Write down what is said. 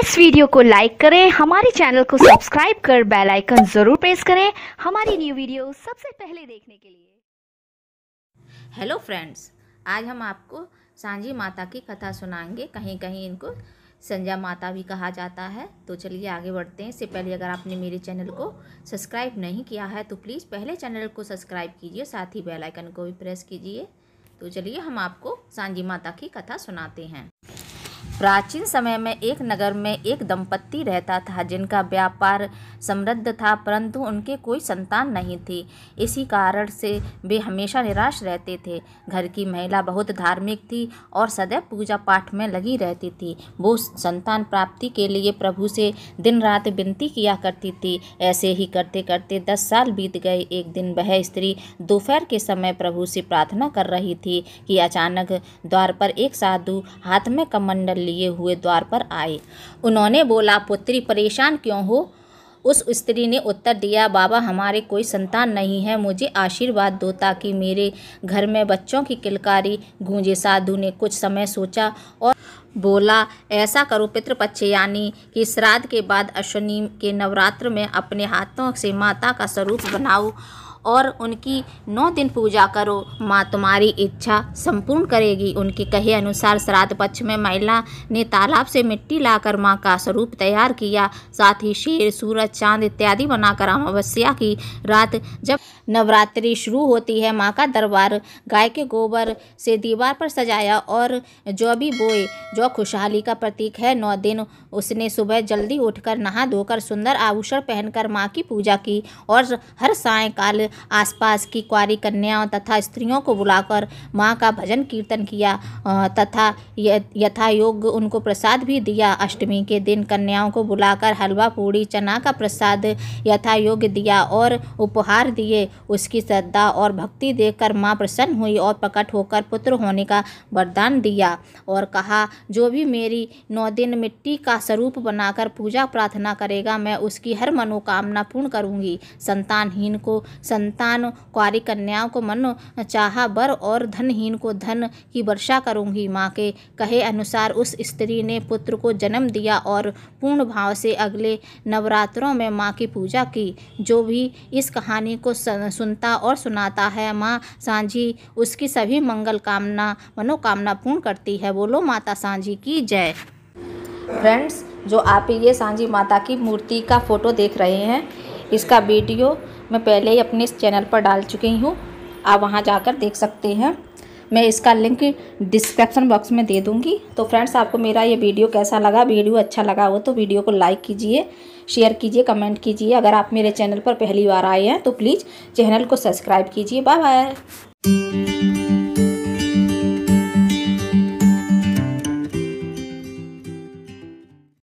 इस वीडियो को लाइक करें हमारे चैनल को सब्सक्राइब कर बेल आइकन जरूर प्रेस करें हमारी न्यू वीडियो सबसे पहले देखने के लिए हेलो फ्रेंड्स आज हम आपको सांझी माता की कथा सुनाएंगे कहीं कहीं इनको संजय माता भी कहा जाता है तो चलिए आगे बढ़ते हैं इससे पहले अगर आपने मेरे चैनल को सब्सक्राइब नहीं किया है तो प्लीज़ पहले चैनल को सब्सक्राइब कीजिए साथ ही बेल आइकन को भी प्रेस कीजिए तो चलिए हम आपको सांझी माता की कथा सुनाते हैं प्राचीन समय में एक नगर में एक दंपत्ति रहता था जिनका व्यापार समृद्ध था परंतु उनके कोई संतान नहीं थी इसी कारण से वे हमेशा निराश रहते थे घर की महिला बहुत धार्मिक थी और सदैव पूजा पाठ में लगी रहती थी वो संतान प्राप्ति के लिए प्रभु से दिन रात विनती किया करती थी ऐसे ही करते करते दस साल बीत गए एक दिन वह स्त्री दोपहर के समय प्रभु से प्रार्थना कर रही थी कि अचानक द्वार पर एक साधु हाथ में कमंडल ली लिए हुए द्वार पर आए उन्होंने बोला पुत्री परेशान क्यों हो उस स्त्री ने उत्तर दिया बाबा हमारे कोई संतान नहीं है मुझे आशीर्वाद दो ताकि मेरे घर में बच्चों की किलकारी गूंजे साधु ने कुछ समय सोचा और बोला ऐसा करो पितृपक्ष यानी कि श्राद्ध के बाद अश्विनी के नवरात्र में अपने हाथों से माता का स्वरूप बनाओ और उनकी नौ दिन पूजा करो माँ तुम्हारी इच्छा संपूर्ण करेगी उनके कहे अनुसार श्राद्ध पक्ष में महिला ने तालाब से मिट्टी लाकर माँ का स्वरूप तैयार किया साथ ही शेर सूरज चांद इत्यादि बनाकर अमावस्या की रात जब नवरात्रि शुरू होती है माँ का दरबार गाय के गोबर से दीवार पर सजाया और जो भी बोए जो खुशहाली का प्रतीक है नौ दिन उसने सुबह जल्दी उठकर नहा धोकर सुंदर आभूषण पहनकर माँ की पूजा की और हर सायकाल आसपास की कुआरी कन्याओं तथा स्त्रियों को बुलाकर माँ का भजन कीर्तन किया तथा यथा योग्य उनको प्रसाद भी दिया अष्टमी के दिन कन्याओं को बुलाकर हलवा पूड़ी चना का प्रसाद यथा योग्य दिया और उपहार दिए उसकी श्रद्धा और भक्ति देखकर माँ प्रसन्न हुई और प्रकट होकर पुत्र होने का वरदान दिया और कहा जो भी मेरी नौ दिन मिट्टी का स्वरूप बनाकर पूजा प्रार्थना करेगा मैं उसकी हर मनोकामना पूर्ण करूँगी संतानहीन को सं संतान कुआरी कन्याओं को मन चाहा बर और धनहीन को धन की वर्षा करूंगी माँ के कहे अनुसार उस स्त्री ने पुत्र को जन्म दिया और पूर्ण भाव से अगले नवरात्रों में माँ की पूजा की जो भी इस कहानी को सुनता और सुनाता है माँ सांझी उसकी सभी मंगल कामना मनोकामना पूर्ण करती है बोलो माता सांझी की जय फ्रेंड्स जो आप ये सांझी माता की मूर्ति का फ़ोटो देख रहे हैं इसका वीडियो मैं पहले ही अपने इस चैनल पर डाल चुकी हूँ आप वहाँ जाकर देख सकते हैं मैं इसका लिंक डिस्क्रिप्शन बॉक्स में दे दूँगी तो फ्रेंड्स आपको मेरा ये वीडियो कैसा लगा वीडियो अच्छा लगा हो तो वीडियो को लाइक कीजिए शेयर कीजिए कमेंट कीजिए अगर आप मेरे चैनल पर पहली बार आए हैं तो प्लीज़ चैनल को सब्सक्राइब कीजिए बाय बाय